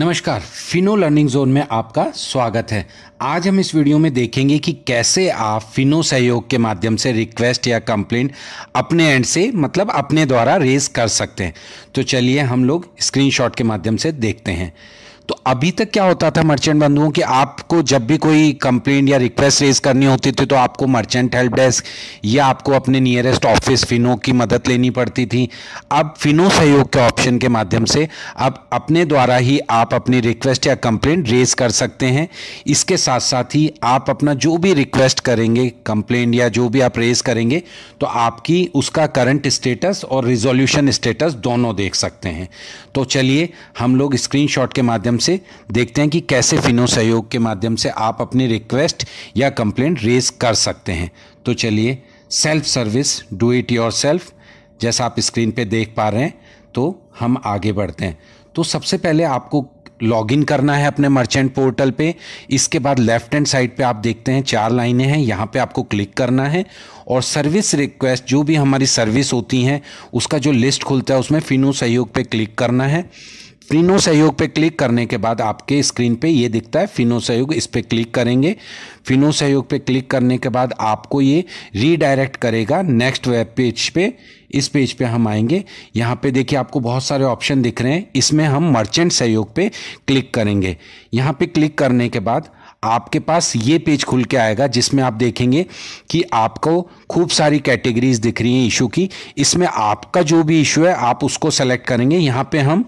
नमस्कार Fino learning zone में आपका स्वागत है आज हम इस वीडियो में देखेंगे कि कैसे आप फिनो सहयोग के माध्यम से रिक्वेस्ट या कंप्लेंट अपने एंड से मतलब अपने द्वारा रेज कर सकते हैं तो चलिए हम लोग स्क्रीनशॉट के माध्यम से देखते हैं तो अभी तक क्या होता था मर्चेंट बंधुओं कि आपको जब भी कोई कंप्लेंट या रिक्वेस्ट रेज करनी होती थी तो आपको मर्चेंट हेल्प डेस्क या आपको अपने नियरेस्ट ऑफिस फिनो की मदद लेनी पड़ती थी अब फिनो सहयोग के ऑप्शन के माध्यम से अब अपने द्वारा ही आप अपनी रिक्वेस्ट या कंप्लेंट रेज कर सकते हैं इसके साथ साथ ही आप अपना जो भी रिक्वेस्ट करेंगे कंप्लेंट या जो भी आप रेज करेंगे तो आपकी उसका करंट स्टेटस और रिजोल्यूशन स्टेटस दोनों देख सकते हैं तो चलिए हम लोग स्क्रीनशॉट के माध्यम से देखते हैं कि कैसे फिनो सहयोग के माध्यम से आप अपनी रिक्वेस्ट या कंप्लेंट रेज कर सकते हैं तो चलिए self service do it yourself जैसा आप स्क्रीन पे देख पा रहे हैं तो हम आगे बढ़ते हैं तो सबसे पहले आपको लॉग इन करना है अपने मर्चेंट पोर्टल पे इसके बाद लेफ्ट हैंड साइड पे आप देखते हैं चार लाइनें हैं यहाँ पे आपको क्लिक करना है और सर्विस रिक्वेस्ट जो भी हमारी सर्विस होती हैं उसका जो लिस्ट खुलता है उसमें फिनो सहयोग पे क्लिक करना है फिनो सहयोग पे क्लिक करने के बाद आपके स्क्रीन पे ये दिखता है फिनो सहयोग इस पर क्लिक करेंगे फिनो सहयोग पे क्लिक करने के बाद आपको ये रीडायरेक्ट करेगा नेक्स्ट वेब पेज पे इस पेज पे हम आएंगे यहाँ पे देखिए आपको बहुत सारे ऑप्शन दिख रहे हैं इसमें हम मर्चेंट सहयोग पे क्लिक करेंगे यहाँ पे क्लिक करने के बाद आपके पास ये पेज खुल के आएगा जिसमें आप देखेंगे कि आपको खूब सारी कैटेगरीज दिख रही हैं इशू की इसमें आपका जो भी इशू है आप उसको सेलेक्ट करेंगे यहाँ पे हम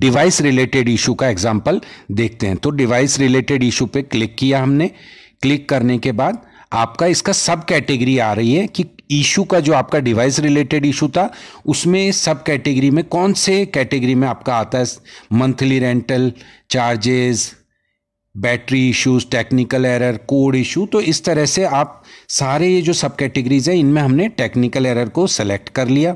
डिवाइस रिलेटेड इशू का एग्जाम्पल देखते हैं तो डिवाइस रिलेटेड इशू पे क्लिक किया हमने क्लिक करने के बाद आपका इसका सब कैटेगरी आ रही है कि इशू का जो आपका डिवाइस रिलेटेड इशू था उसमें सब कैटेगरी में कौन से कैटेगरी में आपका आता है monthly rental charges battery issues technical error code issue तो इस तरह से आप सारे ये जो सब कैटेगरीज हैं इनमें हमने टेक्निकल एरर को सेलेक्ट कर लिया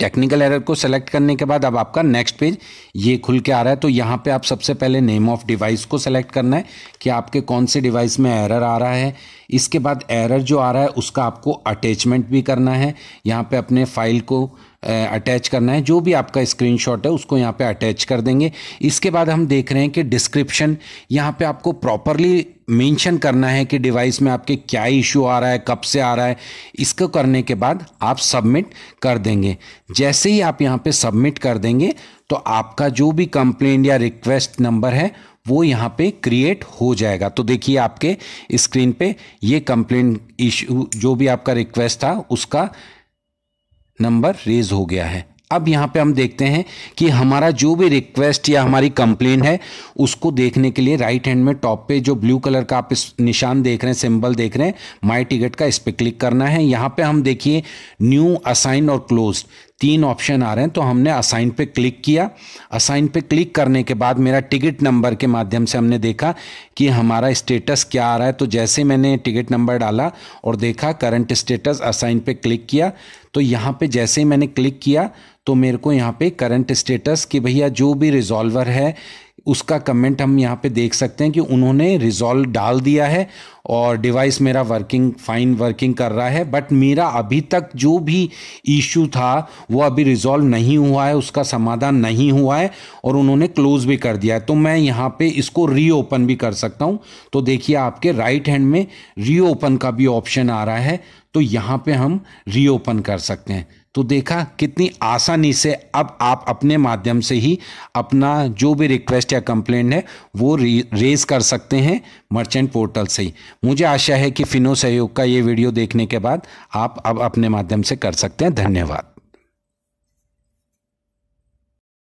टेक्निकल एरर को सेलेक्ट करने के बाद अब आपका नेक्स्ट पेज ये खुल के आ रहा है तो यहाँ पे आप सबसे पहले नेम ऑफ डिवाइस को सेलेक्ट करना है कि आपके कौन से डिवाइस में एरर आ रहा है इसके बाद एरर जो आ रहा है उसका आपको अटैचमेंट भी करना है यहाँ पे अपने फाइल को अटैच करना है जो भी आपका स्क्रीनशॉट है उसको यहाँ पे अटैच कर देंगे इसके बाद हम देख रहे हैं कि डिस्क्रिप्शन यहाँ पे आपको प्रॉपरली मेंशन करना है कि डिवाइस में आपके क्या इशू आ रहा है कब से आ रहा है इसको करने के बाद आप सबमिट कर देंगे जैसे ही आप यहाँ पे सबमिट कर देंगे तो आपका जो भी कंप्लेन या रिक्वेस्ट नंबर है वो यहाँ पे क्रिएट हो जाएगा तो देखिए आपके स्क्रीन पे ये कंप्लेंट इशू जो भी आपका रिक्वेस्ट था उसका नंबर रेज हो गया है अब यहाँ पे हम देखते हैं कि हमारा जो भी रिक्वेस्ट या हमारी कंप्लेन है उसको देखने के लिए राइट हैंड में टॉप पे जो ब्लू कलर का आप निशान देख रहे हैं सिंबल देख रहे हैं माई टिकट का इस पर क्लिक करना है यहाँ पे हम देखिए न्यू असाइन और क्लोज तीन ऑप्शन आ रहे हैं तो हमने असाइन पे क्लिक किया असाइन पे क्लिक करने के बाद मेरा टिकट नंबर के माध्यम से हमने देखा कि हमारा स्टेटस क्या आ रहा है तो जैसे मैंने टिकट नंबर डाला और देखा करंट स्टेटस असाइन पे क्लिक किया तो यहाँ पे जैसे ही मैंने क्लिक किया तो मेरे को यहाँ पे करंट स्टेटस कि भैया जो भी रिजॉल्वर है उसका कमेंट हम यहाँ पे देख सकते हैं कि उन्होंने रिजॉल्व डाल दिया है और डिवाइस मेरा वर्किंग फाइन वर्किंग कर रहा है बट मेरा अभी तक जो भी इश्यू था वो अभी रिजॉल्व नहीं हुआ है उसका समाधान नहीं हुआ है और उन्होंने क्लोज भी कर दिया है तो मैं यहाँ पे इसको रीओपन भी कर सकता हूँ तो देखिए आपके राइट हैंड में रीओपन का भी ऑप्शन आ रहा है तो यहाँ पे हम रीओपन कर सकते हैं तो देखा कितनी आसानी से अब आप अपने माध्यम से ही अपना जो भी रिक्वेस्ट या कंप्लेंट है वो रेज कर सकते हैं मर्चेंट पोर्टल से ही मुझे आशा है कि फिनो सहयोग का ये वीडियो देखने के बाद आप अब अपने माध्यम से कर सकते हैं धन्यवाद